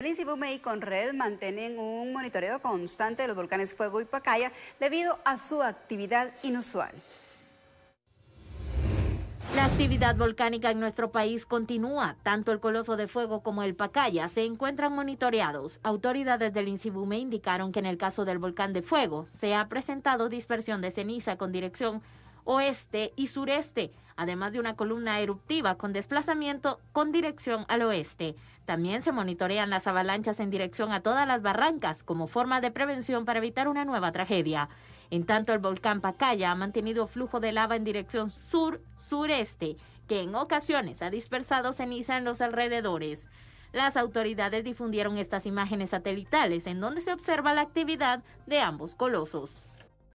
El Insibume y Conred mantienen un monitoreo constante de los volcanes Fuego y Pacaya debido a su actividad inusual. La actividad volcánica en nuestro país continúa. Tanto el Coloso de Fuego como el Pacaya se encuentran monitoreados. Autoridades del INSIBUME indicaron que en el caso del volcán de Fuego se ha presentado dispersión de ceniza con dirección oeste y sureste, además de una columna eruptiva con desplazamiento con dirección al oeste. También se monitorean las avalanchas en dirección a todas las barrancas como forma de prevención para evitar una nueva tragedia. En tanto, el volcán Pacaya ha mantenido flujo de lava en dirección sur-sureste, que en ocasiones ha dispersado ceniza en los alrededores. Las autoridades difundieron estas imágenes satelitales en donde se observa la actividad de ambos colosos.